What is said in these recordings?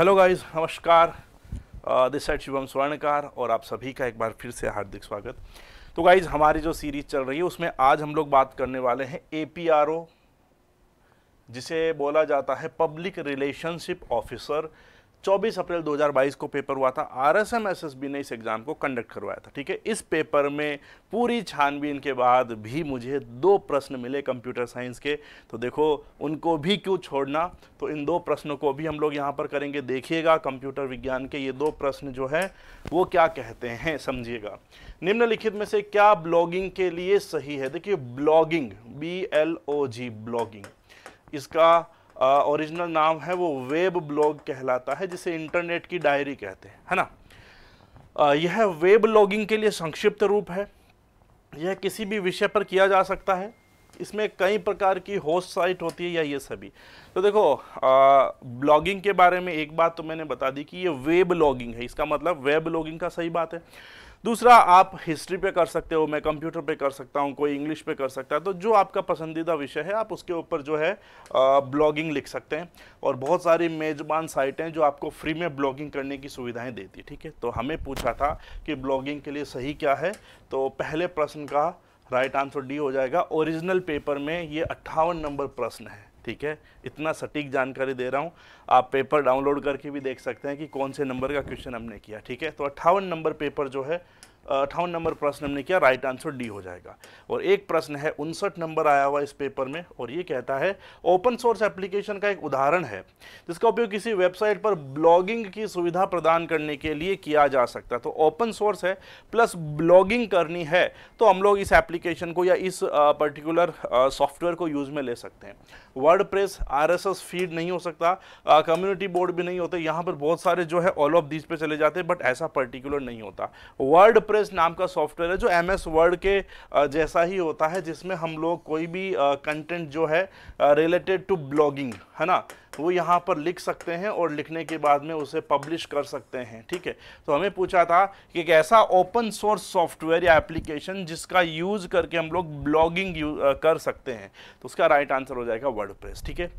hello guys नमस्कार this side Shivam Swarnkar और आप सभी का एक बार फिर से हार्दिक स्वागत तो गाइस हमारी जो सीरीज चल रही है उसमें आज हम लोग बात करने वाले हैं ए जिसे बोला जाता है पब्लिक रिलेशनशिप ऑफिसर चौबीस अप्रैल 2022 को पेपर हुआ था R S S M S B ने इस एग्ज़ाम को कंडक्ट करवाया था ठीक है इस पेपर में पूरी छानबीन के बाद भी मुझे दो प्रश्न मिले कंप्यूटर साइंस के तो देखो उनको भी क्यों छोड़ना तो इन दो प्रश्नों को भी हम लोग यहाँ पर करेंगे देखिएगा कंप्यूटर विज्ञान के ये दो प्रश्न जो है वो क्या कहते हैं समझिएगा निम्नलिखित में से क्या ब्लॉगिंग के लिए सही है देखिए blogging B L O G blogging इसका ओरिजिनल नाम है वो वेब ब्लॉग कहलाता है जिसे इंटरनेट की डायरी कहते हैं है ना आ, यह वेब ब्लॉगिंग के लिए संक्षिप्त रूप है यह किसी भी विषय पर किया जा सकता है इसमें कई प्रकार की होस्ट साइट होती है या ये सभी तो देखो ब्लॉगिंग के बारे में एक बात तो मैंने बता दी कि ये वेब ब्लॉगिंग है इसका मतलब वेब ब्लॉगिंग का सही बात है दूसरा आप हिस्ट्री पे कर सकते हो मैं कंप्यूटर पे कर सकता हूँ कोई इंग्लिश पे कर सकता है तो जो आपका पसंदीदा विषय है आप उसके ऊपर जो है ब्लॉगिंग लिख सकते हैं और बहुत सारी मेजबान साइटें जो आपको फ्री में ब्लॉगिंग करने की सुविधाएँ देती ठीक है तो हमें पूछा था कि ब्लॉगिंग के लिए सही क्या है तो पहले प्रश्न का राइट आंसर डी हो जाएगा ओरिजिनल पेपर में ये अट्ठावन नंबर प्रश्न है ठीक है इतना सटीक जानकारी दे रहा हूँ आप पेपर डाउनलोड करके भी देख सकते हैं कि कौन से नंबर का क्वेश्चन हमने किया ठीक है तो अट्ठावन नंबर पेपर जो है अठावन नंबर प्रश्न हमने किया राइट आंसर डी हो जाएगा और एक प्रश्न है उनसठ नंबर आया हुआ इस पेपर में और ये कहता है ओपन सोर्स एप्लीकेशन का एक उदाहरण है जिसका उपयोग किसी वेबसाइट पर ब्लॉगिंग की सुविधा प्रदान करने के लिए किया जा सकता है तो ओपन सोर्स है प्लस ब्लॉगिंग करनी है तो हम लोग इस एप्लीकेशन को या इस पर्टिकुलर सॉफ्टवेयर को यूज़ में ले सकते हैं वर्ड प्रेस आर फीड नहीं हो सकता कम्युनिटी बोर्ड भी नहीं होते यहाँ पर बहुत सारे जो है ऑल ऑफ दीज पे चले जाते हैं बट ऐसा पर्टिकुलर नहीं होता वर्ड वर्डप्रेस नाम का सॉफ्टवेयर है जो एम एस वर्ड के जैसा ही होता है जिसमें हम लोग कोई भी कंटेंट जो है रिलेटेड टू ब्लॉगिंग है ना तो वो यहाँ पर लिख सकते हैं और लिखने के बाद में उसे पब्लिश कर सकते हैं ठीक है तो हमें पूछा था कि एक ऐसा ओपन सोर्स सॉफ्टवेयर या एप्लीकेशन जिसका यूज़ करके हम लोग ब्लॉगिंग कर सकते हैं तो उसका राइट आंसर हो जाएगा वर्ड ठीक है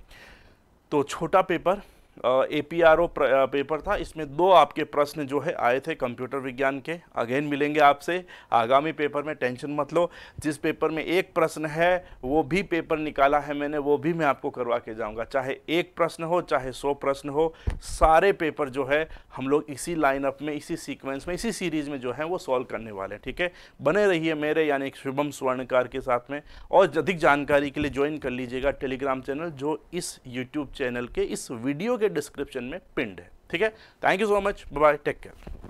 तो छोटा paper A P R O paper था इसमें दो आपके प्रश्न जो है आए थे कंप्यूटर विज्ञान के अगेन मिलेंगे आपसे आगामी पेपर में टेंशन मत लो जिस पेपर में एक प्रश्न है वो भी पेपर निकाला है मैंने वो भी मैं आपको करवा के जाऊंगा चाहे एक प्रश्न हो चाहे सौ प्रश्न हो सारे पेपर जो है हम लोग इसी लाइनअप में इसी सीक्वेंस में इसी सीरीज़ में जो है वो सॉल्व करने वाले हैं ठीक है बने रही मेरे यानी शुभम स्वर्णकार के साथ में और अधिक जानकारी के लिए ज्वाइन कर लीजिएगा टेलीग्राम चैनल जो इस यूट्यूब चैनल के इस वीडियो के डिस्क्रिप्शन में पिंड है ठीक है thank you so much bye take care